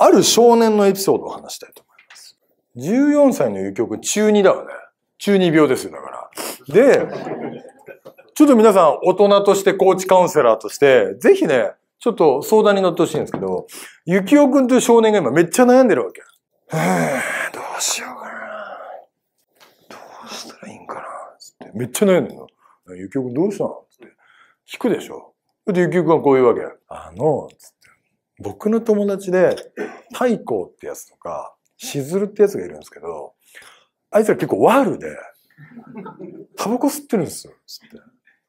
ある少年のエピソードを話したいと思います。14歳の遊曲中2だわね。中2病ですよ、だから。で、ちょっと皆さん大人としてコーチカウンセラーとして、ぜひね、ちょっと相談に乗ってほしいんですけど、ゆきおくんという少年が今めっちゃ悩んでるわけ。へどうしようかな。どうしたらいいんかな。つってめっちゃ悩んでるの。ゆきおくんどうしたのつって。聞くでしょ。で、ゆきおくんはこういうわけ。あの、つっ僕の友達で、太鼓ってやつとか、しずるってやつがいるんですけど、あいつら結構ワールで、タバコ吸ってるんですよ、つって。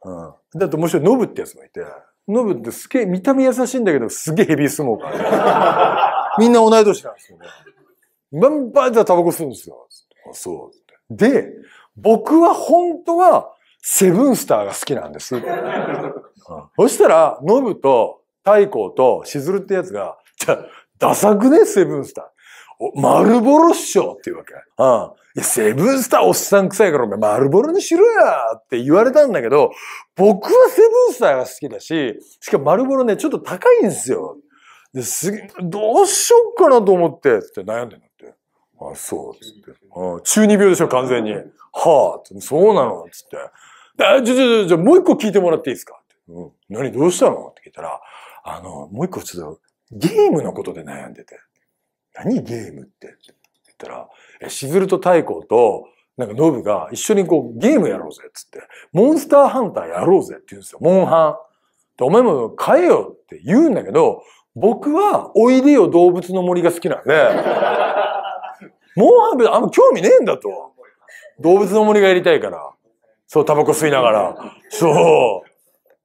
うん。だって面白い、ノブってやつもいて、ノブってすげえ、見た目優しいんだけど、すげえヘビースモーカーみんな同い年なんですよね。バンバンじゃタバコ吸うんですよ。て。そう。で、僕は本当は、セブンスターが好きなんです。うん、そしたら、ノブと太閤とシズルってやつが、じゃダサくねセブンスター。お、丸ボロっしょっていうわけ。うん。いや、セブンスターおっさん臭いからお前丸ボロにしろやって言われたんだけど、僕はセブンスターが好きだし、しかも丸ボロね、ちょっと高いんですよ。で、すげ、どうしよっかなと思って、って悩んでんだって。あ、そう、つって。うん、中二病でしょ、完全に。はあ、そうなの、つって。あ、じゃ、じゃ、じゃ、もう一個聞いてもらっていいですかうん。何、どうしたのって聞いたら、あの、もう一個ちょっと、ゲームのことで悩んでて。何ゲームって。って言ったら、え、しずると太鼓と、なんかノブが一緒にこうゲームやろうぜっつって、モンスターハンターやろうぜって言うんですよ。モンハン。で、お前も変えよって言うんだけど、僕はおいでよ動物の森が好きなんで、モンハンあんま興味ねえんだと。動物の森がやりたいから。そう、タバコ吸いながら。そう。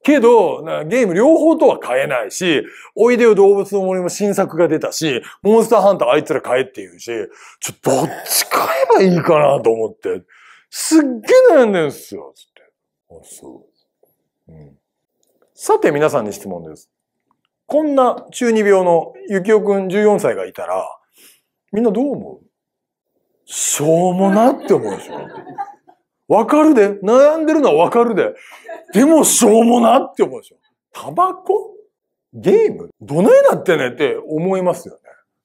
けど、ゲーム両方とは買えないし、おいでよ動物の森も新作が出たし、モンスターハンターあいつら買えって言うし、ちょ、っとどっち買えばいいかなと思って、すっげえ悩んでるんですよ、つって。あ、そう。うん。さて皆さんに質問です。こんな中二病のゆきおくん14歳がいたら、みんなどう思うしょうもなって思うでしょわかるで。悩んでるのはわかるで。でも、しょうもなって思うでしょ。タバコゲームどないなってねって思いますよね。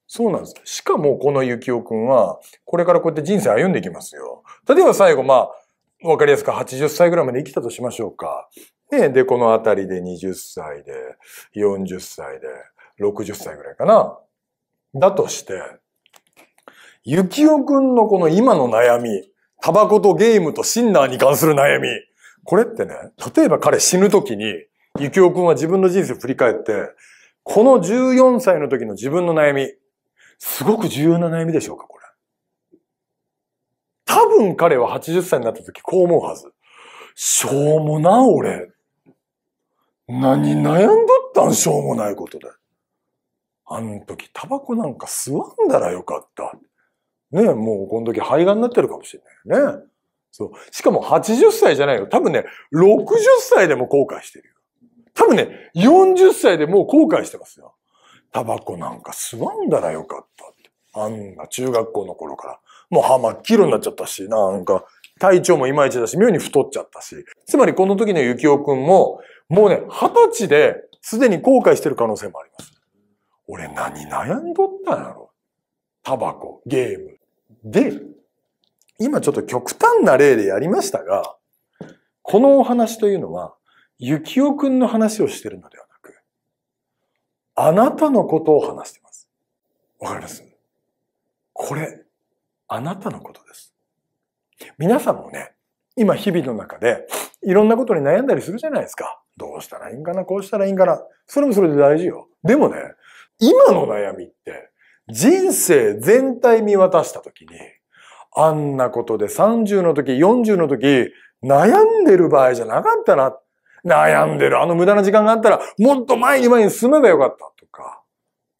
そうなんです。しかも、このゆきおくんは、これからこうやって人生歩んでいきますよ。例えば最後、まあ、わかりやすく80歳ぐらいまで生きたとしましょうか。ね、で、このあたりで20歳で、40歳で、60歳ぐらいかな。だとして、ゆきおくんのこの今の悩み、タバコとゲームとシンナーに関する悩み。これってね、例えば彼死ぬ時に、ゆきおくんは自分の人生を振り返って、この14歳の時の自分の悩み、すごく重要な悩みでしょうか、これ。多分彼は80歳になった時こう思うはず。しょうもな、俺。何悩んどったん、しょうもないことで。あの時、タバコなんか吸わんだらよかった。ね、もうこの時肺がんになってるかもしれないよね。そう。しかも80歳じゃないよ。多分ね、60歳でも後悔してるよ。多分ね、40歳でもう後悔してますよ。タバコなんか吸わんだらよかったって。あんな中学校の頃から。もう歯真っ黄色になっちゃったし、なんか体調もいまいちだし、妙に太っちゃったし。つまりこの時の幸男くんも、もうね、二十歳ですでに後悔してる可能性もあります。俺何悩んどったんやろタバコ、ゲーム、で、今ちょっと極端な例でやりましたが、このお話というのは、ゆきおくんの話をしてるのではなく、あなたのことを話してます。わかりますこれ、あなたのことです。皆さんもね、今日々の中で、いろんなことに悩んだりするじゃないですか。どうしたらいいんかな、こうしたらいいんかな。それもそれで大事よ。でもね、今の悩みって、人生全体見渡したときに、あんなことで30の時、40の時、悩んでる場合じゃなかったな。悩んでる。あの無駄な時間があったら、もっと前に前に進めばよかったとか、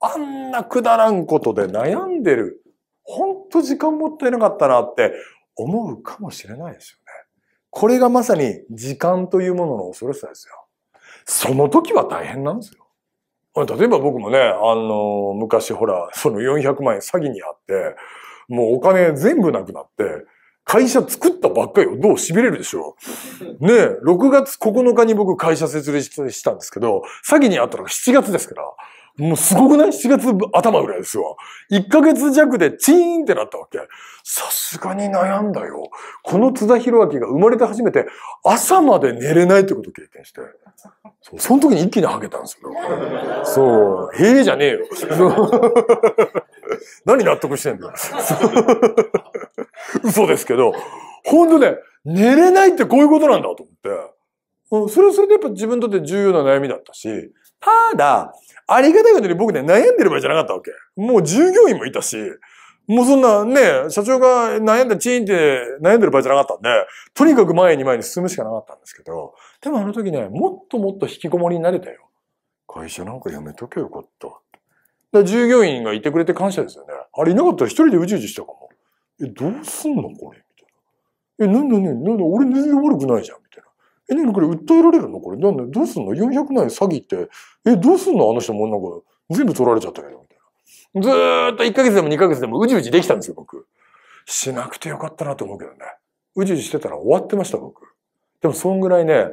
あんなくだらんことで悩んでる。ほんと時間もったいなかったなって思うかもしれないですよね。これがまさに時間というものの恐ろしさですよ。その時は大変なんですよ。例えば僕もね、あの、昔ほら、その400万円詐欺にあって、もうお金全部なくなって、会社作ったばっかりをどう痺れるでしょう。ねえ、6月9日に僕会社設立したんですけど、詐欺にあったのが7月ですから、もうすごくない ?7 月頭ぐらいですよ。1ヶ月弱でチーンってなったわけ。さすがに悩んだよ。この津田博明が生まれて初めて朝まで寝れないってことを経験して。そその時に一気に吐けたんですよ。そう。へえじゃねえよ。何納得してんだよ。嘘ですけど、ほんとね、寝れないってこういうことなんだと思って。うん、それはそれでやっぱ自分にとって重要な悩みだったし、ただ、ありがたいことに僕ね、悩んでる場合じゃなかったわけ。もう従業員もいたし、もうそんなね、社長が悩んで、チーンって悩んでる場合じゃなかったんで、とにかく前に前に進むしかなかったんですけど、でもあの時ね、もっともっと引きこもりになれたよ。会社なんか辞めとけよかった。だ従業員がいてくれて感謝ですよね。あれいなかったら一人でうじうじしたかも。え、どうすんのこれみたいな。え、なんだね、なんだ、俺全然悪くないじゃんみたいな。え、なかこれ訴えられるのこれ。なんで、どうすんの ?400 万円詐欺って。え、どうすんのあの人もなんか、全部取られちゃったけど、みたいな。ずーっと1ヶ月でも2ヶ月でもうじうじできたんですよ、僕。しなくてよかったなと思うけどね。うじうじしてたら終わってました、僕。でも、そんぐらいね、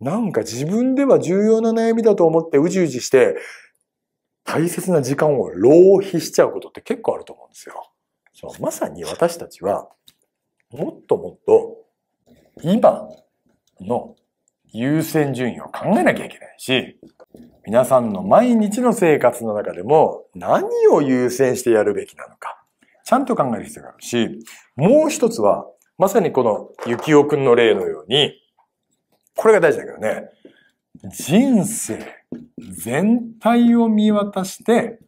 なんか自分では重要な悩みだと思ってうじうじして、大切な時間を浪費しちゃうことって結構あると思うんですよ。そうまさに私たちは、もっともっと、今、の優先順位を考えなきゃいけないし、皆さんの毎日の生活の中でも何を優先してやるべきなのか、ちゃんと考える必要があるし、もう一つは、まさにこの幸男君くんの例のように、これが大事だけどね、人生全体を見渡して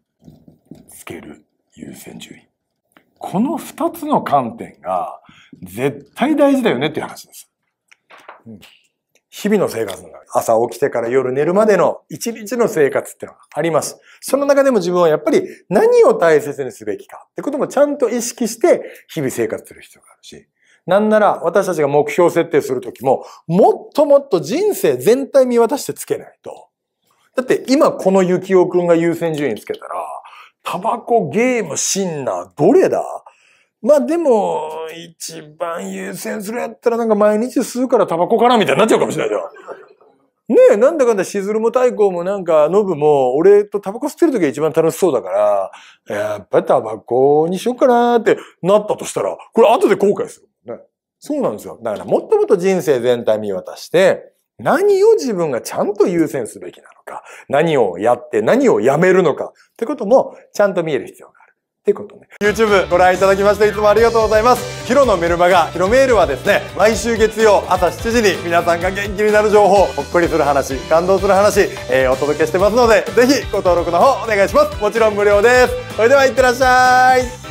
つける優先順位。この二つの観点が絶対大事だよねっていう話です。日々の生活の中で、朝起きてから夜寝るまでの一日の生活っていうのがあります。その中でも自分はやっぱり何を大切にすべきかってこともちゃんと意識して日々生活する必要があるし、なんなら私たちが目標設定するときも、もっともっと人生全体見渡してつけないと。だって今この幸男くんが優先順位つけたら、タバコ、ゲーム、シンナー、どれだまあでも、一番優先するやったらなんか毎日吸うからタバコからみたいになっちゃうかもしれないじゃん。ねえ、なんだかんだしずるも太鼓もなんか、ノブも、俺とタバコ吸ってる時が一番楽しそうだから、やっぱりタバコにしようかなってなったとしたら、これ後で後悔する。ね。そうなんですよ。だからもっともっと人生全体見渡して、何を自分がちゃんと優先すべきなのか、何をやって何をやめるのかってこともちゃんと見える必要がってことね。YouTube ご覧いただきましていつもありがとうございます。ヒロのメルマガ、ヒロメールはですね、毎週月曜朝7時に皆さんが元気になる情報、ほっこりする話、感動する話、えー、お届けしてますので、ぜひご登録の方お願いします。もちろん無料です。それではいってらっしゃい。